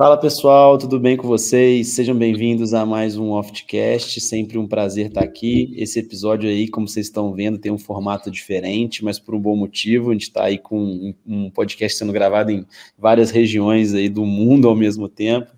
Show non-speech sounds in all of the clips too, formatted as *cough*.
Fala pessoal, tudo bem com vocês? Sejam bem-vindos a mais um Oftcast. Sempre um prazer estar aqui. Esse episódio aí, como vocês estão vendo, tem um formato diferente, mas por um bom motivo. A gente está aí com um podcast sendo gravado em várias regiões aí do mundo ao mesmo tempo.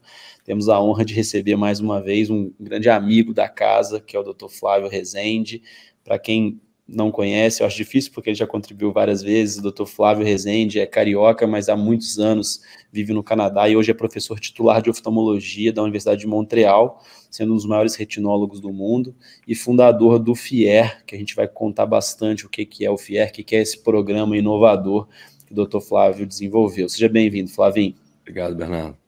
Temos a honra de receber mais uma vez um grande amigo da casa, que é o Dr. Flávio Rezende. Para quem não conhece, eu acho difícil porque ele já contribuiu várias vezes. O Dr. Flávio Rezende é carioca, mas há muitos anos vive no Canadá e hoje é professor titular de oftalmologia da Universidade de Montreal, sendo um dos maiores retinólogos do mundo e fundador do FIER, que a gente vai contar bastante o que, que é o FIER, o que, é esse programa inovador que o Dr. Flávio desenvolveu. Seja bem-vindo, Flavinho. Obrigado, Bernardo.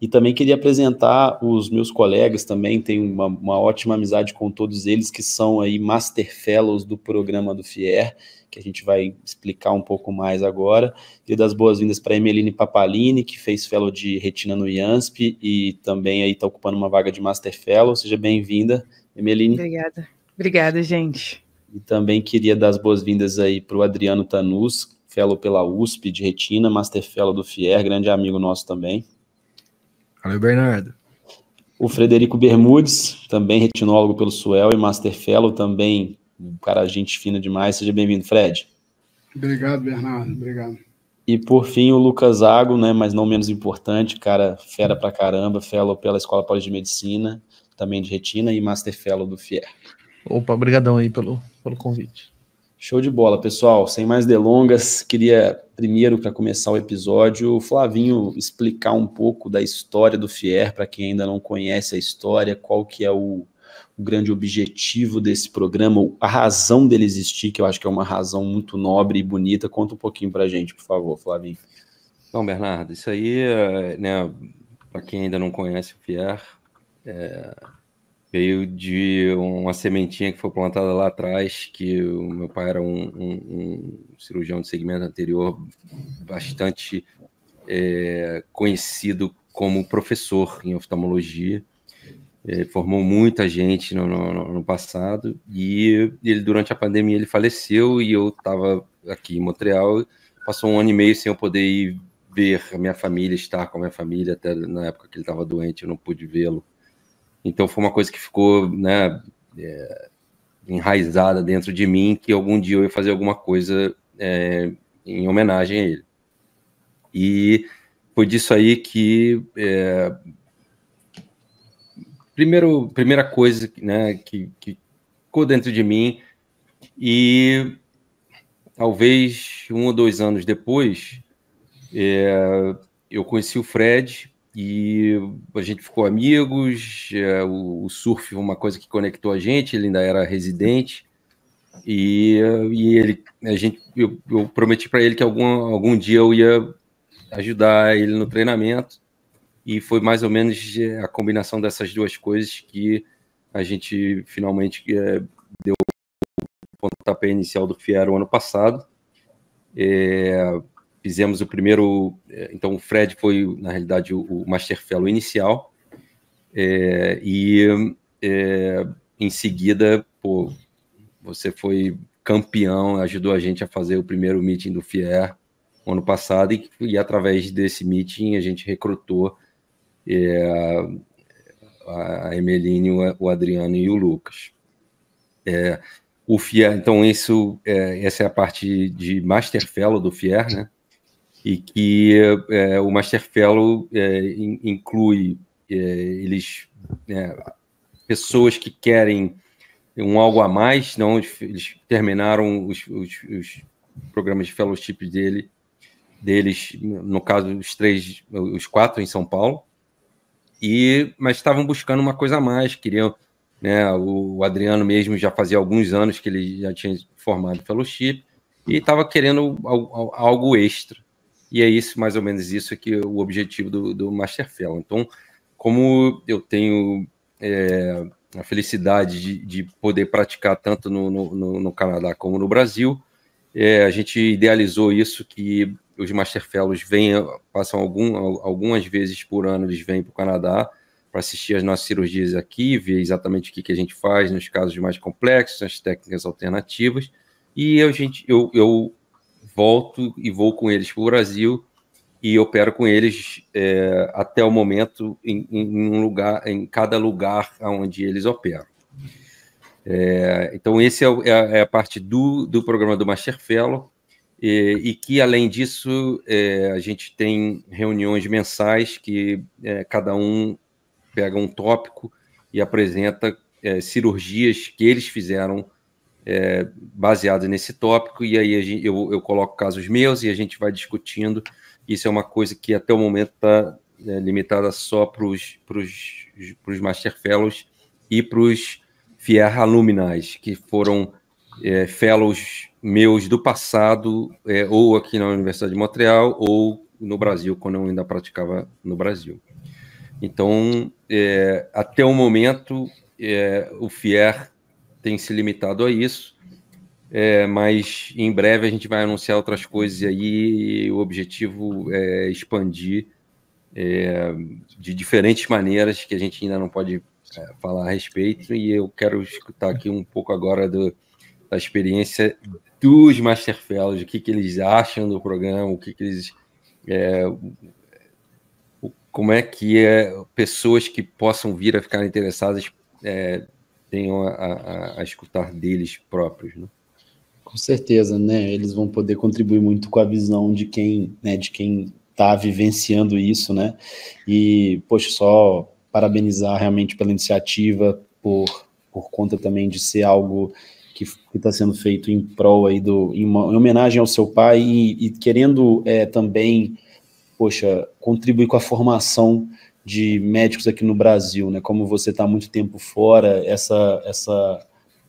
E também queria apresentar os meus colegas também, tenho uma, uma, ótima amizade com todos eles que são aí Master Fellows do programa do FIER, que a gente vai explicar um pouco mais agora. E das boas-vindas para Emeline Papalini, que fez Fellow de Retina no IANSP e também aí está ocupando uma vaga de Master Fellow. Seja bem-vinda, Emeline. Obrigada. Obrigada, gente. E também queria dar as boas-vindas aí para o Adriano Tanus, Fellow pela USP de Retina, Master Fellow do FIER, grande amigo nosso também. Valeu, Bernardo. O Frederico Bermudes, também retinólogo pelo Suel e Master Fellow, também um cara gente fina demais. Seja bem-vindo, Fred. Obrigado, Bernardo. Obrigado. E por fim, o Lucas Ago, né, mas não menos importante, cara fera pra caramba, fellow pela Escola Poli de Medicina, também de retina e Master Fellow do FIER. Opa, obrigadão aí pelo, pelo convite. Show de bola, pessoal. Sem mais delongas, queria primeiro, para começar o episódio, o Flavinho explicar um pouco da história do FIER, para quem ainda não conhece a história, qual que é o, o grande objetivo desse programa, a razão dele existir, que eu acho que é uma razão muito nobre e bonita. Conta um pouquinho para a gente, por favor, Flavinho. Bom, Bernardo, isso aí, é, né, para quem ainda não conhece o FIER, é, veio de uma sementinha que foi plantada lá atrás, que o meu pai era um, um, um cirurgião de segmento anterior bastante é, conhecido como professor em oftalmologia. É, formou muita gente no, no, no, passado e ele durante a pandemia ele faleceu e eu estava aqui em Montreal passou um ano e meio sem eu poder ir ver a minha família estar com a minha família até na época que ele estava doente eu não pude vê-lo então foi uma coisa que ficou, né, é, enraizada dentro de mim que algum dia eu ia fazer alguma coisa é, em homenagem a ele. E foi disso aí que é, primeiro, primeira coisa né, que, que ficou dentro de mim e talvez um ou dois anos depois é, eu conheci o Fred e a gente ficou amigos. É, o, surf foi uma coisa que conectou a gente, ele ainda era residente. E, e ele, a gente, eu, eu prometi para ele que algum, algum dia eu ia ajudar ele no treinamento. E foi mais ou menos é, a combinação dessas duas coisas que a gente finalmente é, deu o pontapé inicial do Fiero ano passado. É, fizemos o primeiro. Eh, então, o Fred foi, na realidade, o, Master Fellow inicial. É, e é, em seguida, pô, você foi campeão, ajudou a gente a fazer o primeiro meeting do FIER ano passado, e, e através desse meeting a gente recrutou é, a Emeline, o Adriano e o Lucas. o FIER, então, isso, essa é a parte de Master Fellow do FIER, né? e que é, o Master Fellow é, inclui é, eles é, pessoas que querem um algo a mais, não eles terminaram os, os, os programas de fellowship dele deles, no caso os três, os quatro em São Paulo, e mas estavam buscando uma coisa a mais, queriam, né? O Adriano mesmo já fazia alguns anos que ele já tinha formado fellowship e estava querendo algo extra. E é isso, mais ou menos isso que é o objetivo do, do Fellow. Então, como eu tenho é, a felicidade de, de, poder praticar tanto no, no, no Canadá como no Brasil, é, a gente idealizou isso que os Master Fellows vêm, passam algum, algumas vezes por ano, eles vêm para o Canadá para assistir as nossas cirurgias aqui, ver exatamente o que, que a gente faz nos casos mais complexos, as técnicas alternativas, e a gente, eu, eu volto e vou com eles para o Brasil e opero com eles é, até o momento em, em, um lugar, em cada lugar onde eles operam. É, então, esse é, é, é, a parte do, do programa do Masterfellow, e, e que, além disso, é, a gente tem reuniões mensais que é, cada um pega um tópico e apresenta cirurgias que eles fizeram é, baseado nesse tópico, e aí gente, eu, eu coloco casos meus e a gente vai discutindo. Isso é uma coisa que até o momento está é, limitada só para os Master Fellows e para os Fier Alumni, que foram é, Fellows meus do passado, é, ou aqui na Universidade de Montreal, ou no Brasil, quando eu ainda praticava no Brasil. Então, é, até o momento, é, o FIER tem se limitado a isso. É, mas em breve a gente vai anunciar outras coisas aí. E o objetivo é expandir é, de diferentes maneiras que a gente ainda não pode é, falar a respeito. E eu quero escutar aqui um pouco agora do, da experiência dos Master Fellows, o que, que eles acham do programa, o que, que eles. É, como é que é, pessoas que possam vir a ficar interessadas é, tenham a, a, a escutar deles próprios, né? Com certeza, né? Eles vão poder contribuir muito com a visão de quem, né, de quem está vivenciando isso, né? E, poxa, só parabenizar realmente pela iniciativa, por, por conta também de ser algo que está sendo feito em prol aí do, em, uma, em homenagem ao seu pai e, e querendo é, também, poxa, contribuir com a formação de médicos aqui no Brasil, né? Como você está muito tempo fora, essa essa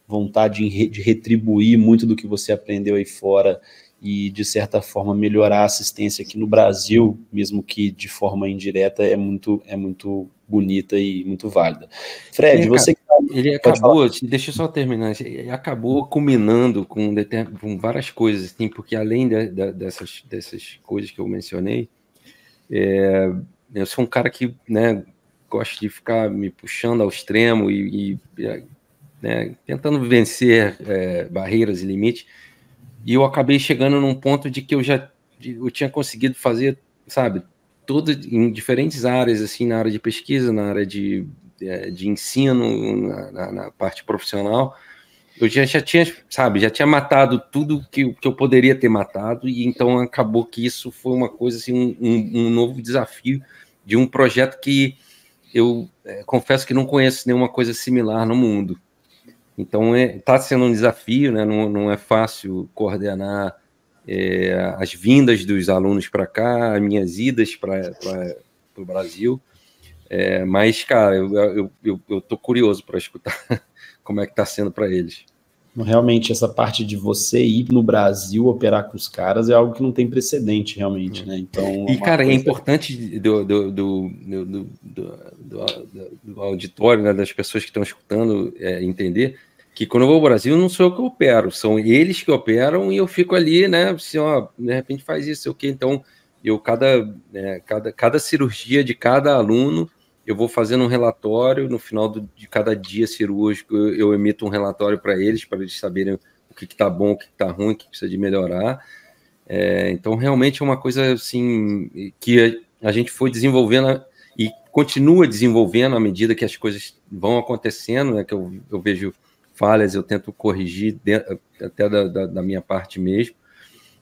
vontade de retribuir muito do que você aprendeu aí fora e de certa forma melhorar a assistência aqui no Brasil, mesmo que de forma indireta, é muito é muito bonita e muito válida. Fred, você tá ele acabou, deixa eu só terminar, ele acabou culminando com, com várias coisas, assim, porque além de, de, dessas dessas coisas que eu mencionei, é, eu sou um cara que, né, gosta de ficar me puxando ao extremo e, e né, tentando vencer é, barreiras e limites. E eu acabei chegando num ponto de que eu já eu tinha conseguido fazer, sabe, tudo em diferentes áreas, assim, na área de pesquisa, na área de, é, de ensino, na, na, na parte profissional. Eu já, já tinha, sabe, já tinha matado tudo que, que eu poderia ter matado, e então acabou que isso foi uma coisa, assim, um, um, um novo desafio de um projeto que eu é, confesso que não conheço nenhuma coisa similar no mundo. Então, está é, tá sendo um desafio, né? não, não é fácil coordenar é, as vindas dos alunos para cá, as minhas idas para o Brasil. É, mas, cara, eu, eu, eu, eu tô curioso para escutar *laughs* como é que está sendo para eles. Realmente, essa parte de você ir no Brasil operar com os caras é algo que não tem precedente, realmente, né? Então, é e, cara, é coisa... é importante do, do, do, do, do auditório, né, das pessoas que estão escutando, é, entender que quando eu vou ao Brasil, não sou eu que opero, são eles que operam e eu fico ali, né? Assim, ó, de repente faz isso, o que? Então, eu, cada, é, cada, cada cirurgia de cada aluno eu vou fazendo um relatório, no final do, de cada dia cirúrgico eu, eu emito um relatório para eles, para eles saberem o que está bom, o que está ruim, o que precisa de melhorar. É, então, realmente é uma coisa assim que a, a, gente foi desenvolvendo e continua desenvolvendo à medida que as coisas vão acontecendo, né, que eu, eu vejo falhas, eu tento corrigir até da, da, da, minha parte mesmo.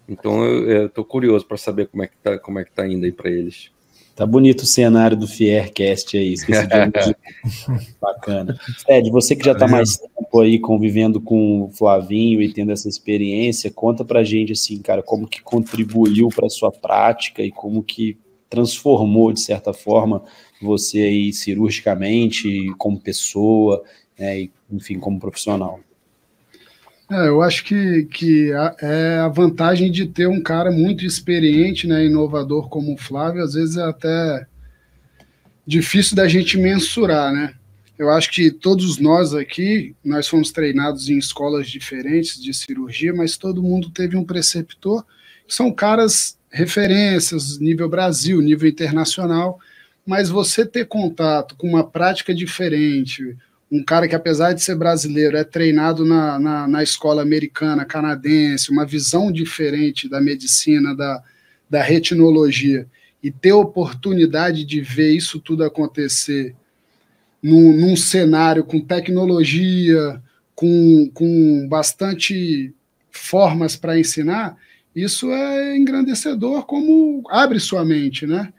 Então, eu estou curioso para saber como é que está é que tá indo aí para eles. Tá bonito o cenário do Fiercast aí, esqueci de *laughs* Bacana. Fred, você que já está mais tempo aí convivendo com o Flavinho e tendo essa experiência, conta pra gente assim, cara, como que contribuiu para sua prática e como que transformou, de certa forma, você aí cirurgicamente, como pessoa, né, e, enfim, como profissional. É, eu acho que, que a, é a vantagem de ter um cara muito experiente, né, inovador como o Flávio, às vezes é até difícil da gente mensurar, né? Eu acho que todos nós aqui, nós fomos treinados em escolas diferentes de cirurgia, mas todo mundo teve um preceptor, são caras referências, nível Brasil, nível internacional, mas você ter contato com uma prática diferente, um cara que, apesar de ser brasileiro, é treinado na, na, na, escola americana, canadense, uma visão diferente da medicina, da, da retinologia, e ter oportunidade de ver isso tudo acontecer num, num cenário com tecnologia, com, com bastante formas para ensinar, isso é engrandecedor, como abre sua mente, né?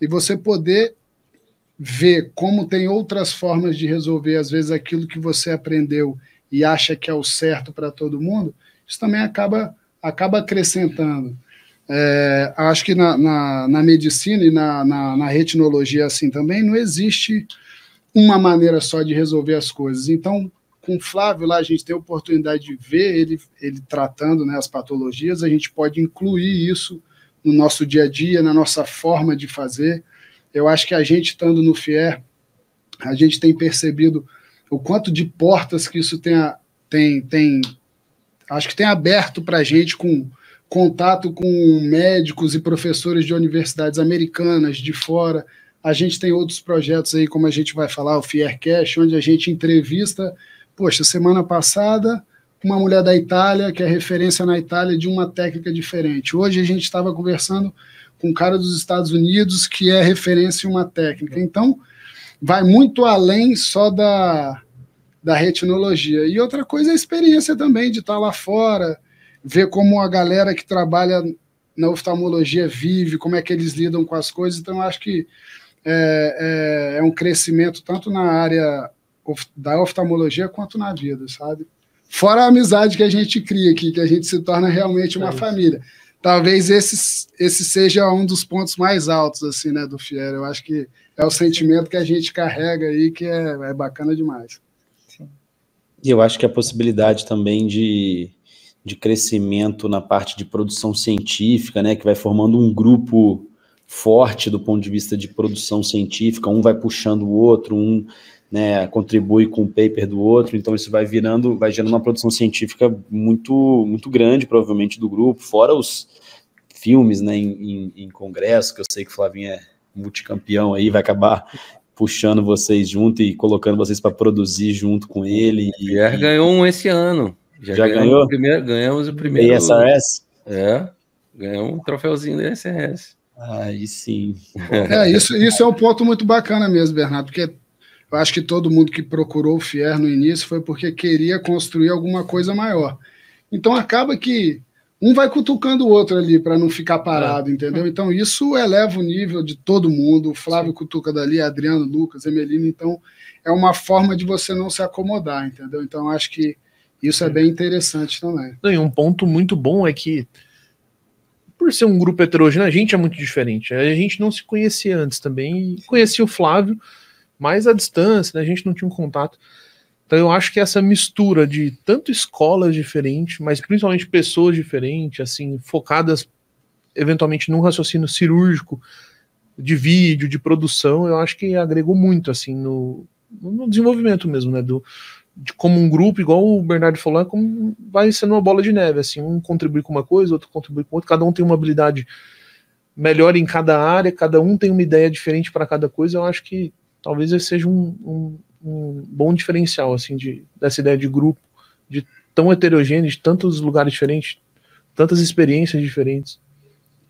E você poder ver como tem outras formas de resolver, às vezes, aquilo que você aprendeu e acha que é o certo para todo mundo, isso também acaba, acaba acrescentando. É, acho que na, na, na medicina e na, na, na, retinologia, assim também, não existe uma maneira só de resolver as coisas. Então, com o Flávio lá, a gente tem a oportunidade de ver ele, ele tratando né, as patologias, a gente pode incluir isso no nosso dia a dia, na nossa forma de fazer. Eu acho que a gente estando no FIER, a gente tem percebido o quanto de portas que isso tem, tem, tem acho que tem aberto para a gente com contato com médicos e professores de universidades americanas, de fora. A gente tem outros projetos aí, como a gente vai falar, o Fiercast, onde a gente entrevista. Poxa, semana passada, uma mulher da Itália, que é referência na Itália de uma técnica diferente. Hoje a gente estava conversando com um cara dos Estados Unidos que é referência em uma técnica. Então, vai muito além só da, da retinologia. E outra coisa é a experiência também de estar tá lá fora, ver como a galera que trabalha na oftalmologia vive, como é que eles lidam com as coisas. Então, acho que é, é, é um crescimento tanto na área da oftalmologia quanto na vida, sabe? Fora a amizade que a gente cria aqui, que a gente se torna realmente uma é família. Isso talvez esse, esse seja um dos pontos mais altos assim, né, do Fiera. Eu acho que é o sentimento que a gente carrega aí, que é, é bacana demais. E eu acho que a possibilidade também de, de crescimento na parte de produção científica, né, que vai formando um grupo forte do ponto de vista de produção científica, um vai puxando o outro, um né, contribui com um paper do outro, então isso vai virando, vai gerando uma produção científica muito, muito grande, provavelmente, do grupo, fora os filmes, né, em, em, em congresso, que eu sei que o Flavinho é multicampeão aí, vai acabar puxando vocês junto e colocando vocês para produzir junto com ele. E, Pierre ganhou um esse ano. Já, já ganhou? O primeiro, ganhamos o primeiro. ESRS? É, ganhou um troféuzinho da ESRS. Aí sim. É, isso, isso é um ponto muito bacana mesmo, Bernardo, porque acho que todo mundo que procurou o FIER no início foi porque queria construir alguma coisa maior. Então acaba que um vai cutucando o outro ali para não ficar parado, é. entendeu? Então isso eleva o nível de todo mundo. O Flávio Sim. cutuca dali, Adriano, Lucas, Emelino. Então é uma forma de você não se acomodar, entendeu? Então acho que isso é bem interessante também. E um ponto muito bom é que por ser um grupo heterogêneo, a gente é muito diferente. A gente não se conhecia antes também. Conheci o Flávio mais à distância, né? a gente não tinha um contato. Então eu acho que essa mistura de tanto escolas diferentes, mas principalmente pessoas diferentes, assim, focadas eventualmente num raciocínio cirúrgico de vídeo, de produção, eu acho que agregou muito, assim, no, no desenvolvimento mesmo, né, do, de como um grupo, igual o Bernardo falou, é como vai sendo uma bola de neve, assim, um contribui com uma coisa, outro contribui com outra, cada um tem uma habilidade melhor em cada área, cada um tem uma ideia diferente para cada coisa, eu acho que talvez esse seja um, um, um bom diferencial, assim, de, dessa ideia de grupo, de tão heterogêneo, de tantos lugares diferentes, tantas experiências diferentes.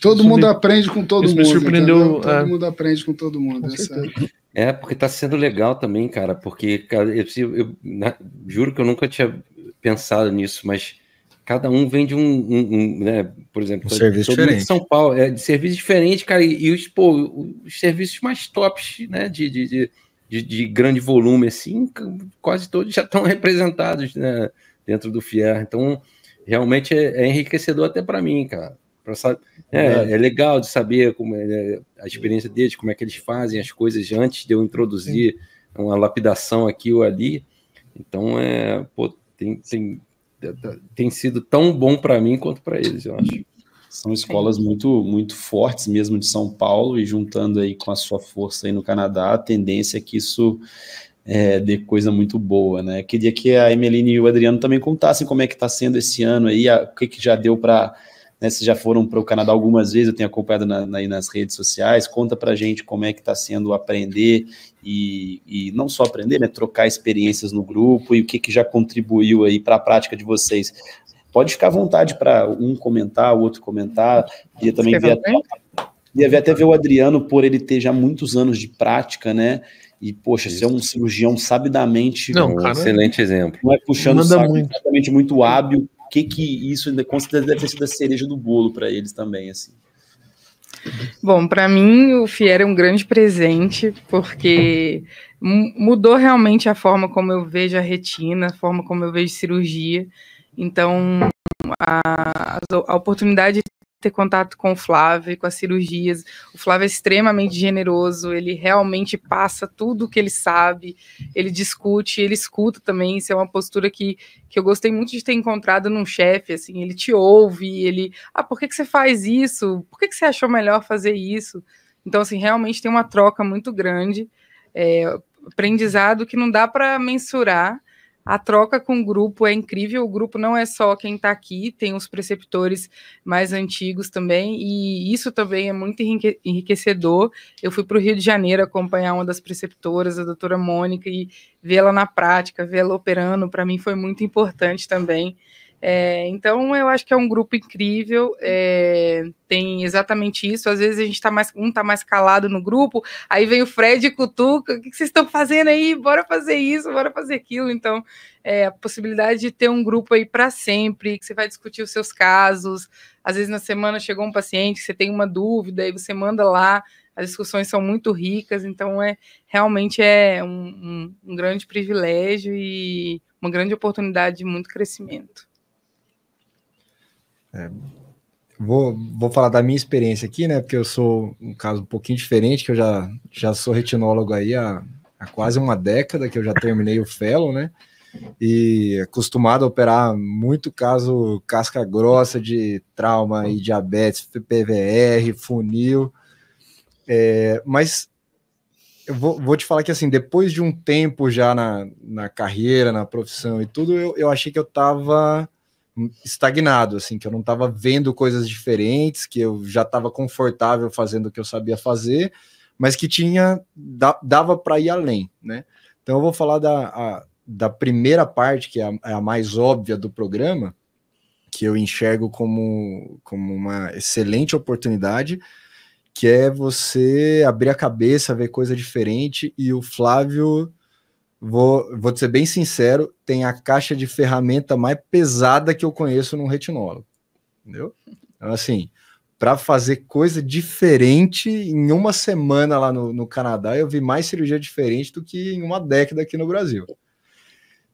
Todo isso mundo me... aprende com todo isso mundo. Me surpreendeu. É... Todo mundo aprende com todo mundo. Com é, é, porque está sendo legal também, cara, porque cara, eu, eu, eu, juro que eu nunca tinha pensado nisso, mas Cada um vende um, um, um né, por exemplo, um serviço todo diferente. São Paulo é de serviço diferente, cara. E, e os, pô, os serviços mais tops, né, de, de, de, de grande volume, assim, quase todos já estão *laughs* representados né, dentro do FIER. Então, realmente é, é enriquecedor até para mim, cara. Saber, né, é, é, legal de saber como é, né, a experiência deles, como é que eles fazem as coisas antes de eu introduzir uma lapidação aqui ou ali. Então, é, pô, tem, tem, tem sido tão bom para mim quanto para eles, eu acho. São escolas muito, muito fortes mesmo de São Paulo e juntando aí com a sua força aí no Canadá, a tendência é que isso é, dê coisa muito boa, né? Queria que a Emeline e o Adriano também contassem como é que está sendo esse ano aí, a, o que, que já deu para né, vocês já foram para o Canadá algumas vezes, eu tenho acompanhado na, na, nas redes sociais, conta para gente como é que está sendo aprender e, e, não só aprender, né, trocar experiências no grupo e o que, que já contribuiu aí para a prática de vocês. Pode ficar à vontade para um comentar, o outro comentar, e também ver, e ver até ver o Adriano por ele ter já muitos anos de prática, né? E, poxa, você é um cirurgião sabidamente. Não, um cara, excelente exemplo. Não é puxando Manda saco, muito. muito hábil que que isso ainda considera deve ter sido a cereja do bolo para eles também, assim. Bom, para mim o Fier é um grande presente, porque mudou realmente a forma como eu vejo a retina, a forma como eu vejo cirurgia. Então, a, a oportunidade ter contato com o Flávio, com as cirurgias. O Flávio é extremamente generoso, ele realmente passa tudo o que ele sabe, ele discute, ele escuta também. Isso é uma postura que, que eu gostei muito de ter encontrado num chefe, assim, ele te ouve, ele, ah, por que, que você faz isso? Por que, que você achou melhor fazer isso? Então, assim, realmente tem uma troca muito grande, é, aprendizado que não dá para mensurar, a troca com o grupo é incrível. O grupo não é só quem está aqui, tem os preceptores mais antigos também, e isso também é muito enriquecedor. Eu fui para o Rio de Janeiro acompanhar uma das preceptoras, a doutora Mônica, e vê-la na prática, vê-la operando, para mim foi muito importante também. É, então eu acho que é um grupo incrível, é, tem exatamente isso. Às vezes a gente tá mais, um tá mais calado no grupo, aí vem o Fred e cutuca, o que, vocês estão fazendo aí? Bora fazer isso, bora fazer aquilo. Então, é, a possibilidade de ter um grupo aí para sempre, que você vai discutir os seus casos. Às vezes na semana chegou um paciente, você tem uma dúvida, e você manda lá, as discussões são muito ricas, então é realmente é um, um, um grande privilégio e uma grande oportunidade de muito crescimento. É, vou, vou falar da minha experiência aqui, né? Porque eu sou um caso um pouquinho diferente, que eu já, já sou retinólogo aí há, há quase uma década que eu já terminei o fellow, né? E acostumado a operar muito caso casca grossa de trauma e diabetes, PVR, funil. É, mas eu vou, vou, te falar que assim, depois de um tempo já na, na carreira, na profissão e tudo, eu, eu achei que eu estava estagnado, assim, que eu não estava vendo coisas diferentes, que eu já estava confortável fazendo o que eu sabia fazer, mas que tinha dava para ir além, né? Então eu vou falar da, a, da primeira parte que é a, é a, mais óbvia do programa, que eu enxergo como, como uma excelente oportunidade, que é você abrir a cabeça, ver coisa diferente e o Flávio vou, vou ser bem sincero, tem a caixa de ferramenta mais pesada que eu conheço num retinólogo. Entendeu? Então, assim, para fazer coisa diferente em uma semana lá no, no, Canadá, eu vi mais cirurgia diferente do que em uma década aqui no Brasil.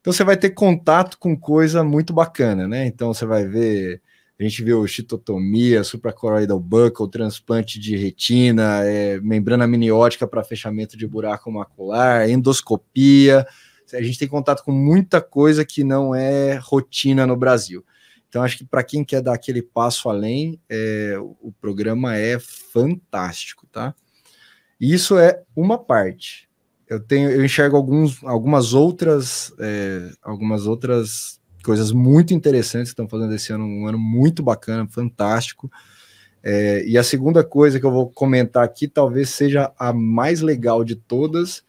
Então você vai ter contato com coisa muito bacana, né? Então você vai ver a gente o chitotomia, supracoroidal buccal, transplante de retina, é, membrana miniótica para fechamento de buraco macular, endoscopia. A gente tem contato com muita coisa que não é rotina no Brasil. Então, acho que para quem quer dar aquele passo além, é, o programa é fantástico, tá? E isso é uma parte. Eu tenho, eu enxergo alguns, algumas outras, é, algumas outras coisas muito interessantes que estão fazendo esse ano, um ano muito bacana, fantástico. É, e a segunda coisa que eu vou comentar aqui talvez seja a mais legal de todas,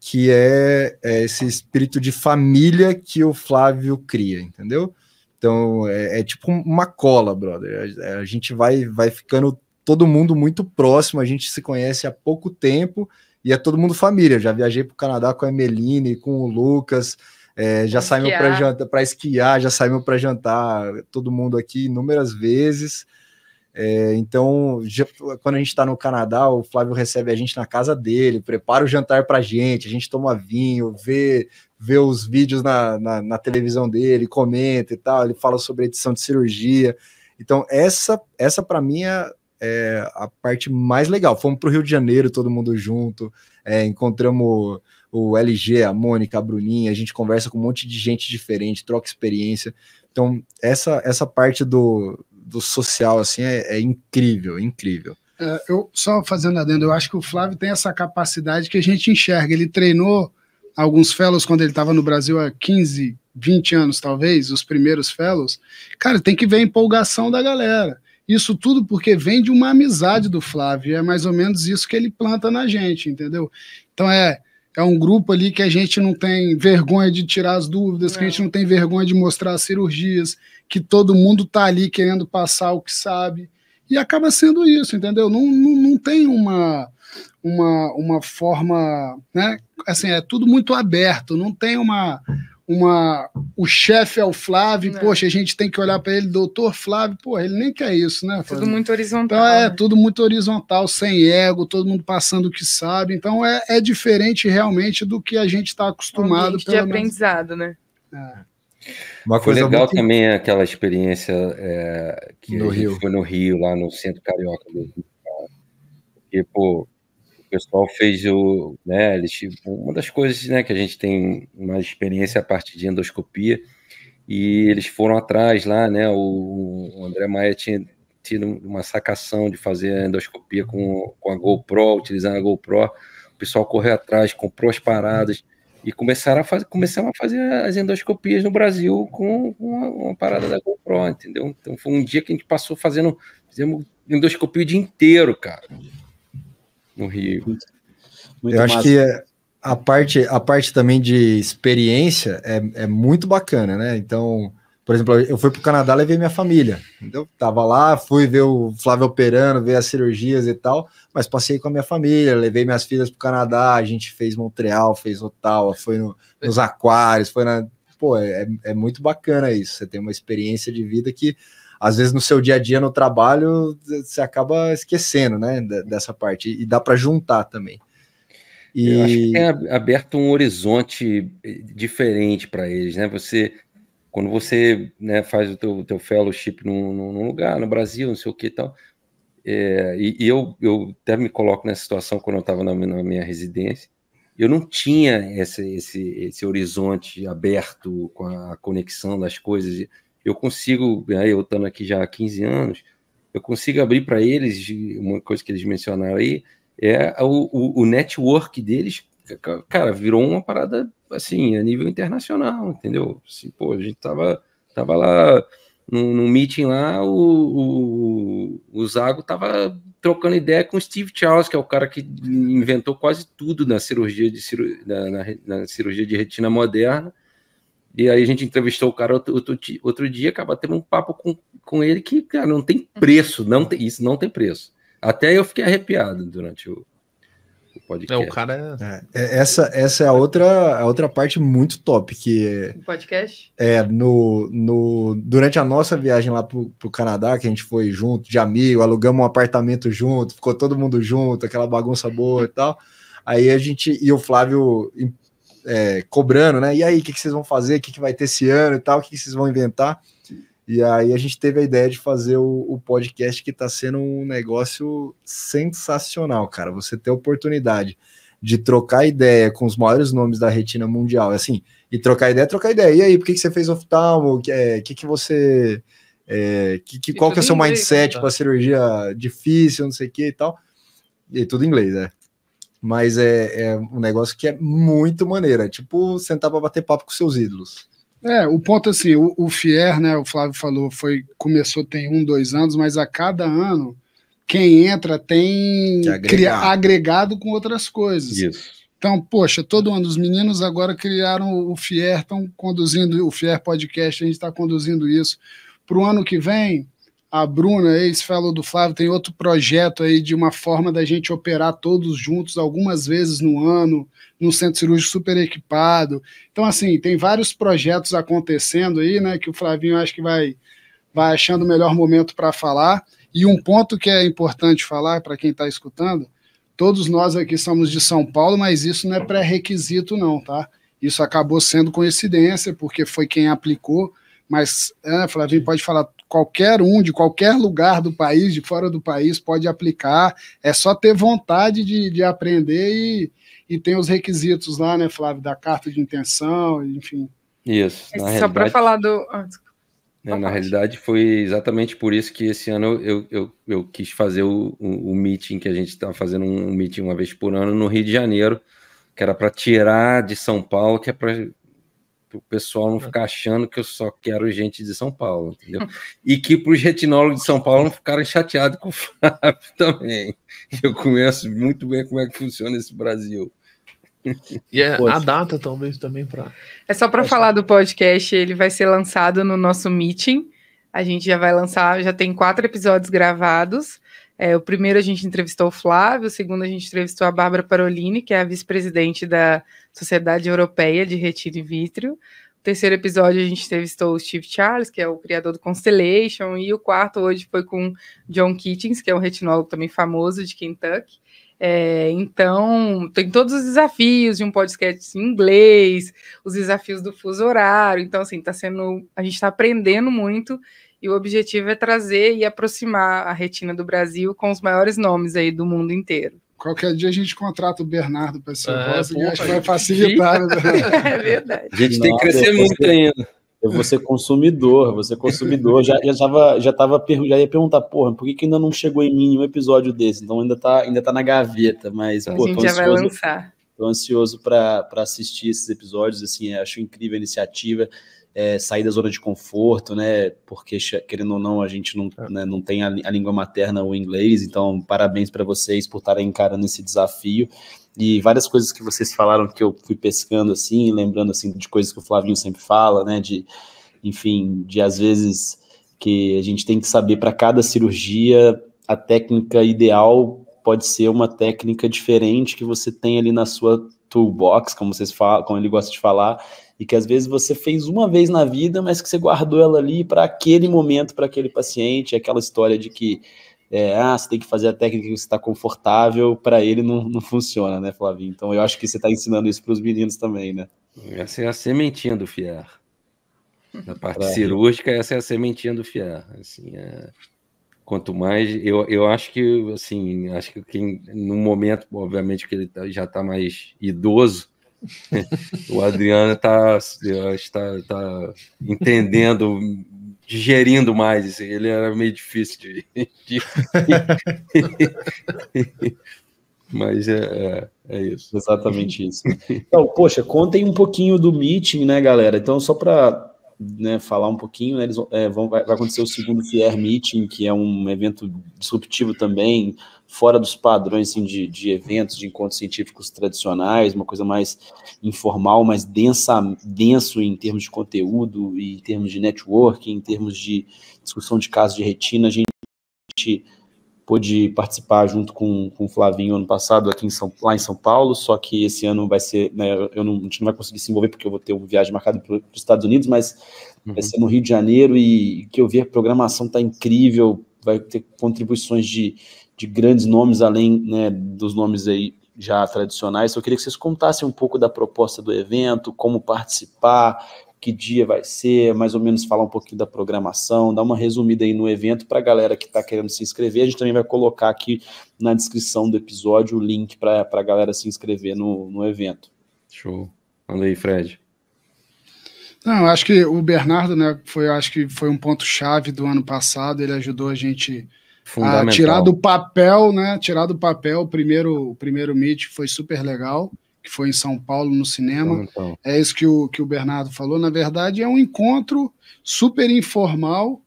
que é, é esse espírito de família que o Flávio cria, entendeu? Então é, é tipo uma cola, brother. A, a gente vai, vai ficando todo mundo muito próximo, a gente se conhece há pouco tempo e é todo mundo família. Já viajei para o Canadá com a Emeline, com o Lucas, é, já esquiar. saímos para jantar, para esquiar, já saímos para jantar, todo mundo aqui inúmeras vezes. É, então, já, quando a gente está no Canadá, o Flávio recebe a gente na casa dele, prepara o jantar para a gente, a gente toma vinho, vê, vê os vídeos na, na, na, televisão dele, comenta e tal, ele fala sobre edição de cirurgia. Então, essa, essa para mim é, é, a parte mais legal. Fomos para o Rio de Janeiro, todo mundo junto, é, encontramos o LG, a Mônica, a Bruninha, a gente conversa com um monte de gente diferente, troca experiência. Então, essa, essa parte do, do social, assim, é, é incrível, é incrível. É, eu só fazendo adendo, eu acho que o Flávio tem essa capacidade que a gente enxerga. Ele treinou alguns fellows quando ele estava no Brasil há 15, 20 anos, talvez, os primeiros fellows. Cara, tem que ver a empolgação da galera. Isso tudo porque vem de uma amizade do Flávio. É mais ou menos isso que ele planta na gente, entendeu? Então é é um grupo ali que a gente não tem vergonha de tirar as dúvidas, não. que a gente é. não tem vergonha de mostrar as cirurgias, que todo mundo está ali querendo passar o que sabe. E acaba sendo isso, entendeu? Não, não, não tem uma, uma, uma forma. Né? Assim, é tudo muito aberto, não tem uma, uma o chefe é o Flávio, é. poxa, a gente tem que olhar para ele, doutor Flávio, pô, ele nem quer isso, né? Flávio? Tudo muito horizontal. Então é né? tudo muito horizontal, sem ego, todo mundo passando o que sabe. Então é, é diferente realmente do que a gente está acostumado. Um de menos. aprendizado, né? É. Uma coisa foi legal muito... também é aquela experiência é, que no Rio. foi no Rio, lá no centro carioca do Rio. Tá? Porque, pô, o pessoal fez o. Né, eles, tipo, uma das coisas né, que a gente tem uma experiência é a partir de endoscopia, e eles foram atrás lá, né? O, o André Maia tinha tido uma sacação de fazer a endoscopia com, com a GoPro, utilizando a GoPro. O pessoal correu atrás, comprou as paradas e começaram a fazer, começaram a fazer as endoscopias no Brasil com uma, uma, parada da GoPro, entendeu? Então foi um dia que a gente passou fazendo, fizemos endoscopia o dia inteiro, cara no Rio. Muito, muito eu massa. acho que é, a parte, a parte também de experiência é, é muito bacana, né? Então, por exemplo, eu fui para o Canadá levei minha família. Entendeu? tava lá, fui ver o Flávio operando, ver as cirurgias e tal, mas passei com a minha família, levei minhas filhas para o Canadá, a gente fez Montreal, fez Ottawa, foi no, nos aquários, foi na. Pô, é, é muito bacana isso. Você tem uma experiência de vida que às vezes no seu dia a dia no trabalho você acaba esquecendo, né, dessa parte e dá para juntar também. E... Eu acho que tem aberto um horizonte eh, diferente para eles, né? Você quando você né, faz o teu, teu fellowship num, num, lugar, no Brasil, não sei o que e tal, é, e, e, eu, eu até me coloco nessa situação quando eu estava na, na, minha residência, eu não tinha esse, esse, esse horizonte aberto com a conexão das coisas, eu consigo, aí né, eu estando aqui já há 15 anos, eu consigo abrir para eles, uma coisa que eles mencionaram aí, é o, o, o, network deles, cara, virou uma parada assim, a nível internacional, entendeu? Assim, pô, a gente tava, tava lá num, num meeting lá, o, o, o Zago tava trocando ideia com o Steve Charles, que é o cara que inventou quase tudo na cirurgia de, na, na, na cirurgia de retina moderna, e aí a gente entrevistou o cara outro, outro, outro dia, acaba tendo um papo com, com ele que, cara, não tem uhum. preço, não tem, isso não tem preço. Até eu fiquei arrepiado durante o, o é, podcast. Não, o cara é, é... É, essa, essa é a outra, a outra parte muito top, que... O podcast? É, no, no, durante a nossa viagem lá pro, pro Canadá, que a gente foi junto, de amigo, alugamos um apartamento junto, ficou todo mundo junto, aquela bagunça boa e tal... Aí a gente, e o Flávio é, cobrando, né? E aí, o que, que vocês vão fazer? O que, que vai ter esse ano e tal? O que, que vocês vão inventar? E aí a gente teve a ideia de fazer o, o podcast que está sendo um negócio sensacional, cara. Você ter a oportunidade de trocar ideia com os maiores nomes da retina mundial, é assim, e trocar ideia, trocar ideia. E aí, por que, que você fez oftalmo? Que, é, que, que você. É, que, que, qual que é o seu mindset né? para cirurgia difícil, não sei o que e tal? E tudo em inglês, é. Mas é, é um negócio que é muito maneiro. É tipo sentar para bater papo com seus ídolos. É, o ponto é assim, o, o, Fier, né, o Flávio falou, foi começou tem um, dois anos, mas a cada ano quem entra tem cria, agregado com outras coisas. Isso. Então, poxa, todo ano os meninos agora criaram o Fier, estão conduzindo o Fier Podcast, a gente está conduzindo isso. Para o ano que vem, a Bruna, ex-fellow do Flávio, tem outro projeto aí de uma forma da gente operar todos juntos algumas vezes no ano, num centro cirúrgico super equipado. Então, assim, tem vários projetos acontecendo aí, né, que o Flavinho acho que vai, vai achando o melhor momento para falar. E um ponto que é importante falar para quem está escutando, todos nós aqui somos de São Paulo, mas isso não é pré-requisito não, tá? Isso acabou sendo coincidência, porque foi quem aplicou, mas Ana né, Flavinho pode falar qualquer um de qualquer lugar do país, de fora do país, pode aplicar. É só ter vontade de, de aprender e, e tem os requisitos lá, né, Flávio, da carta de intenção, enfim. Isso. só para falar do. né, na realidade, foi exatamente por isso que esse ano eu, eu, eu quis fazer o, o, o meeting, que a gente está fazendo um meeting uma vez por ano no Rio de Janeiro, que era para tirar de São Paulo, que é para o pessoal não é. ficar achando que eu só quero gente de São Paulo, entendeu? E que para os retinólogos de São Paulo não ficarem chateados com o *laughs* Flávio também. Eu conheço muito bem como é que funciona esse Brasil. E é a data, talvez, também para. É só para falar do podcast, ele vai ser lançado no nosso meeting. A gente já vai lançar, já tem quatro episódios gravados. É, o primeiro a gente entrevistou o Flávio, o segundo a gente entrevistou a Bárbara Parolini, que é a vice-presidente da Sociedade Europeia de Retiro e Vítreo. O terceiro episódio a gente entrevistou o Steve Charles, que é o criador do Constellation, e o quarto hoje foi com John Kittings, que é um retinólogo também famoso de Kentucky. É, então, tem todos os desafios de um podcast em inglês, os desafios do fuso horário. Então, assim, tá sendo. A gente está aprendendo muito e o objetivo é trazer e aproximar a retina do Brasil com os maiores nomes aí do mundo inteiro. Qualquer dia a gente contrata o Bernardo para ser é, voz, e acho que vai facilitar. Né? *laughs* é verdade. A gente Nossa, tem que crescer muito ser, ainda. Eu vou ser consumidor, você consumidor. já, já, tava, já, tava, já ia perguntar, porra, por que, que ainda não chegou em mim um episódio desse? Então ainda tá, ainda tá na gaveta, mas... A, pô, gente já ansioso. vai lançar. Estou ansioso para assistir esses episódios, assim, acho incrível a iniciativa é, sair da zona de conforto, né? Porque, querendo ou não, a gente não, é. né, não tem a, a língua materna, o inglês, então parabéns para vocês por estarem encarando esse desafio e várias coisas que vocês falaram que eu fui pescando assim, lembrando assim de coisas que o Flavinho sempre fala, né, de enfim, de às vezes que a gente tem que saber para cada cirurgia a técnica ideal pode ser uma técnica diferente que você tem ali na sua toolbox, como vocês falam, como ele gosta de falar, e que às vezes você fez uma vez na vida, mas que você guardou ela ali para aquele momento, para aquele paciente, aquela história de que é, ah, você tem que fazer a técnica que você está confortável, para ele não, não funciona, né, Flavinho? Então eu acho que você está ensinando isso para os meninos também, né? Essa é a sementinha do FIAR. Na parte é. cirúrgica, essa é a sementinha do FIAR. Assim, é... Quanto mais, eu, eu acho que, assim, acho que quem, no momento, obviamente, que ele tá, já está mais idoso, *laughs* o Adriano tá, eh, está tá, tá entendendo, digerindo mais. Assim, ele era meio difícil de. de... *laughs* Mas é, é, é, isso. Exatamente isso. Então, poxa, contem um pouquinho do meeting, né, galera? Então, só para né, falar um pouquinho, né, eles vão, é, vão, vai acontecer o segundo FIER Meeting, que é um evento disruptivo também, fora dos padrões assim, de, de eventos, de encontros científicos tradicionais, uma coisa mais informal, mais densa, denso em termos de conteúdo, em termos de networking, em termos de discussão de casos de retina. A gente pôde participar junto com, com o Flavinho ano passado aqui em São, lá em São Paulo, só que esse ano vai ser, né, eu não, a gente não vai conseguir se envolver porque eu vou ter uma viagem marcada para os Estados Unidos, mas uhum. vai ser no Rio de Janeiro e que eu vi a programação tá incrível, vai ter contribuições de, de grandes nomes, além né, dos nomes aí já tradicionais. Eu queria que vocês contassem um pouco da proposta do evento, como participar, que dia vai ser, mais ou menos falar um pouquinho da programação, dar uma resumida aí no evento para a galera que está querendo se inscrever. A gente também vai colocar aqui na descrição do episódio o link para a galera se inscrever no, no evento. Show. Manda aí, Fred. Não, acho que o Bernardo, né, foi, acho que foi um ponto chave do ano passado. Ele ajudou a gente ah, tirar do papel, né? Tirar do papel o primeiro, o primeiro meet foi super legal, que foi em São Paulo, no cinema. É isso que o, que o Bernardo falou. Na verdade, é um encontro super informal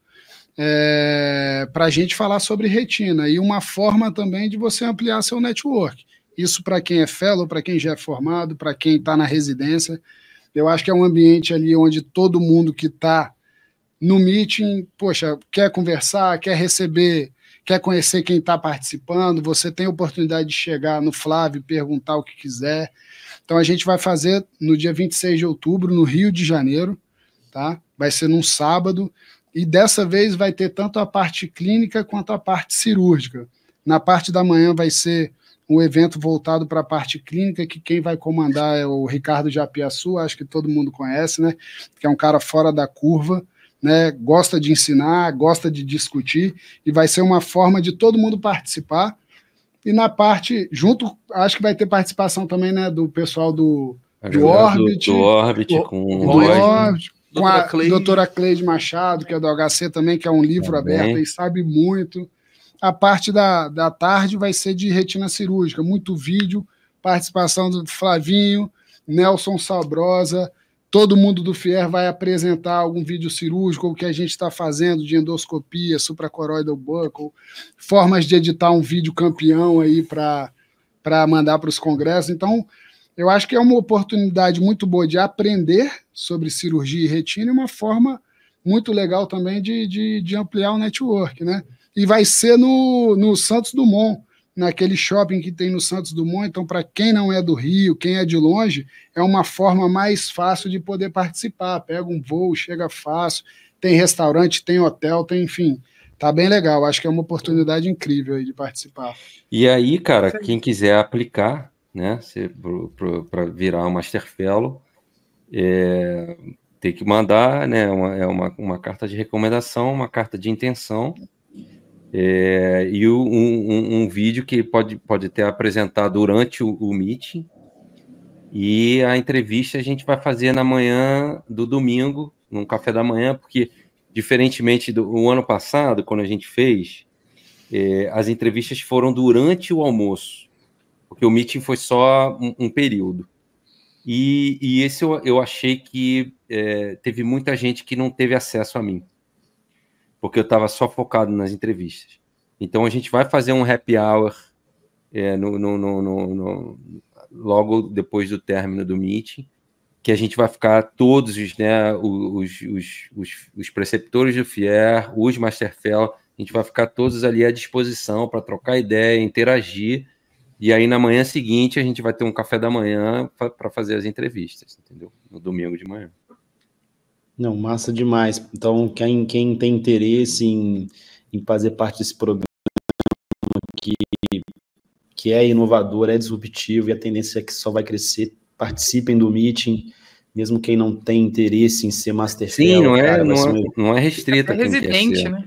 é, para a gente falar sobre retina e uma forma também de você ampliar seu network. Isso para quem é fellow, para quem já é formado, para quem está na residência. Eu acho que é um ambiente ali onde todo mundo que está no meeting, poxa, quer conversar, quer receber quer conhecer quem está participando, você tem a oportunidade de chegar no Flávio e perguntar o que quiser. Então a gente vai fazer no dia 26 de outubro, no Rio de Janeiro, tá? Vai ser num sábado, e dessa vez vai ter tanto a parte clínica quanto a parte cirúrgica. Na parte da manhã vai ser um evento voltado para a parte clínica, que quem vai comandar é o Ricardo Japiaçu, acho que todo mundo conhece, né? Que é um cara fora da curva né, gosta de ensinar, gosta de discutir, e vai ser uma forma de todo mundo participar. E na parte, junto, acho que vai ter participação também né, do pessoal do, do Orbit. Do, do Orbit, com do Orbit com a Cleide. doutora Cleide Machado, que é do HC também, que é um livro também. aberto e sabe muito. A parte da, da tarde vai ser de retina cirúrgica, muito vídeo, participação do Flavinho, Nelson Sabrosa, Todo mundo do FIER vai apresentar algum vídeo cirúrgico, o que a gente está fazendo de endoscopia, supracoroidal buckle, formas de editar um vídeo campeão aí para mandar para os congressos. Então, eu acho que é uma oportunidade muito boa de aprender sobre cirurgia e retina e uma forma muito legal também de, de, de ampliar o network, né? E vai ser no, no Santos Dumont, naquele shopping que tem no Santos Dumont. Então, para quem não é do Rio, quem é de longe, é uma forma mais fácil de poder participar. Pega um voo, chega fácil. Tem restaurante, tem hotel, tem, enfim. Tá bem legal. Acho que é uma oportunidade incrível aí de participar. E aí, cara, quem quiser aplicar, né, para virar um Master Fellow, é, tem que mandar, né, uma, é uma, uma carta de recomendação, uma carta de intenção é, e o, um, um, vídeo que pode, pode ter apresentado durante o, o meeting. E a entrevista a gente vai fazer na manhã do domingo, num café da manhã, porque, diferentemente do ano passado, quando a gente fez, é, as entrevistas foram durante o almoço, porque o meeting foi só um, um período. E, e, esse eu, eu achei que é, teve muita gente que não teve acesso a mim porque eu estava só focado nas entrevistas. Então a gente vai fazer um happy hour é, no, no, no, logo depois do término do meeting, que a gente vai ficar todos né, os, os, os, os preceptores do FIER, os Masterfell, a gente vai ficar todos ali à disposição para trocar ideia, interagir. E aí na manhã seguinte a gente vai ter um café da manhã para fazer as entrevistas, entendeu? No domingo de manhã. Não, massa demais. Então, quem, quem tem interesse em, em fazer parte desse programa que, que é inovador, é disruptivo e a tendência é que só vai crescer, participem do meeting mesmo quem não tem interesse em ser master Sim, não, é, cara, não, é, meio... não é restrita. É até residente, né?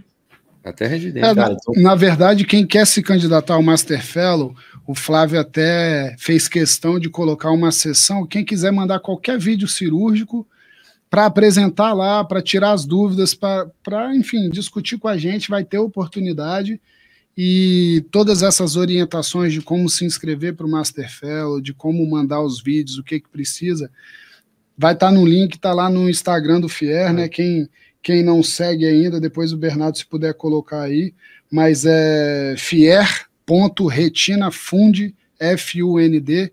Até residente. É, cara, então... Na verdade, quem quer se candidatar ao Master Fellow, o Flávio até fez questão de colocar uma sessão. Quem quiser mandar qualquer vídeo cirúrgico, para apresentar lá, para tirar as dúvidas, para, enfim, discutir com a gente, vai ter oportunidade. E todas essas orientações de como se inscrever para o Masterfell, de como mandar os vídeos, o que, que precisa, vai estar tá no link, está lá no Instagram do Fier, né? É. Quem, quem não segue ainda, depois o Bernardo, se puder colocar aí, mas é fier.retinafund, F-U-N-D,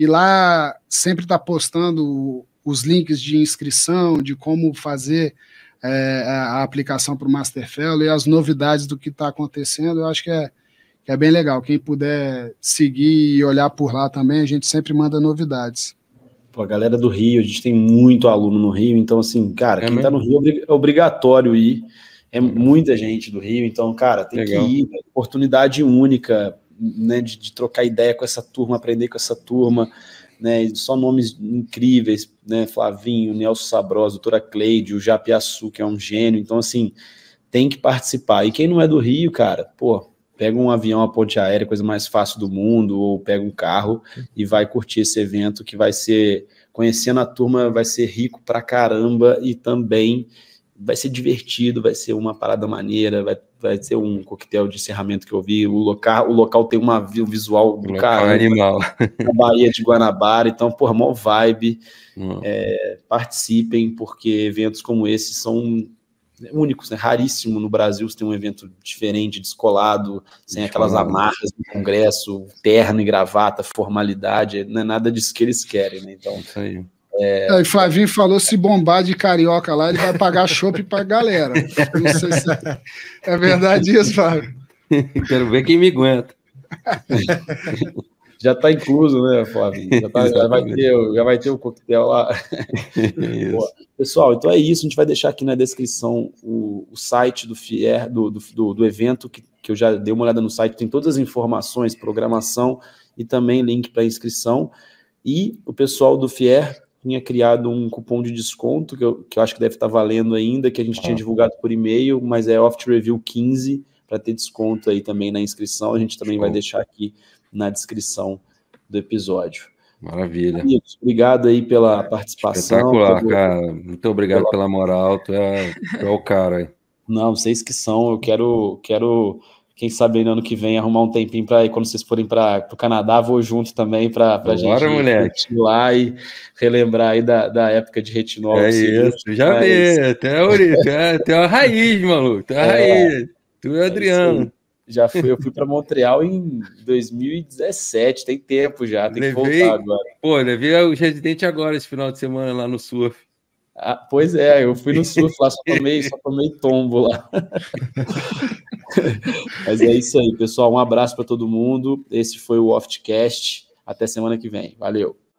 e lá sempre está postando os links de inscrição, de como fazer é, a aplicação para o Masterfell e as novidades do que está acontecendo. Eu acho que é, que é bem legal. Quem puder seguir e olhar por lá também, a gente sempre manda novidades. Pô, a galera do Rio, a gente tem muito aluno no Rio, então, assim, cara, é quem está no Rio é, é obrigatório ir. É uhum. muita gente do Rio, então, cara, tem legal. que ir. É oportunidade única, né, de, de trocar ideia com essa turma, aprender com essa turma né? Só nomes incríveis, né? Flavinho, Nelson Sabrosa, doutora Cleide, o Japiaçu, que é um gênio. Então, assim, tem que participar. E quem não é do Rio, cara, pô, pega um avião, a ponte aérea, coisa mais fácil do mundo, ou pega um carro e vai curtir esse evento que vai ser, conhecendo a turma, vai ser rico pra caramba e também vai ser divertido, vai ser uma parada maneira, vai, vai ser um coquetel de encerramento que eu vi. O local, o local tem uma, um visual do cara. animal. *laughs* Na Bahia de Guanabara, então, porra, mó vibe. Hum. É, participem, porque eventos como esse são únicos, né? Raríssimo no Brasil você tem um evento diferente, descolado, sem aquelas amarras do congresso, terno e gravata, formalidade, não é nada disso que eles querem, né? Então, Isso aí. É... Aí Flavinho falou: se bombar de carioca lá, ele vai pagar chopp pra galera. Não sei se é verdade isso, Flávio. *laughs* Quero ver quem me aguenta. já está incluso, né, Flávio? Já, tá, já, vai ter, já vai ter o coquetel lá. Pessoal, então é isso. A gente vai deixar aqui na descrição o, o site do FIER, do, do, do, evento, que, que eu já dei uma olhada no site, tem todas as informações, programação e também link para inscrição. E o pessoal do FIER tinha criado um cupom de desconto, que eu, que eu acho que deve estar tá valendo ainda, que a gente tinha é. divulgado por e-mail, mas é Oft Review 15 para ter desconto aí também na inscrição. A gente também Show. vai deixar aqui na descrição do episódio. Maravilha. Amigos, obrigado aí pela participação. Espetacular, pelo... cara. Muito obrigado pela, pela moral. Tu é, tu é o cara aí. Não, vocês que são. Eu quero, quero quem sabe aí no ano que vem arrumar um tempinho para quando vocês forem para o Canadá, vou junto também para a gente ir lá e relembrar aí da, da época de retinol. É isso, já vi, até tem a, até a, raiz, maluco, tem a é, raiz. tu e é Adriano. já fui, eu fui para Montreal em 2017, tem tempo já, tem levei, que voltar agora. Pô, levei o Residente agora esse final de semana lá no surf. Ah, pois é, eu fui no surf lá, só tomei, só tomei tombo lá. *laughs* *laughs* Mas é isso aí, pessoal. Um abraço para todo mundo. Esse foi o Oftcast. Até semana que vem. Valeu.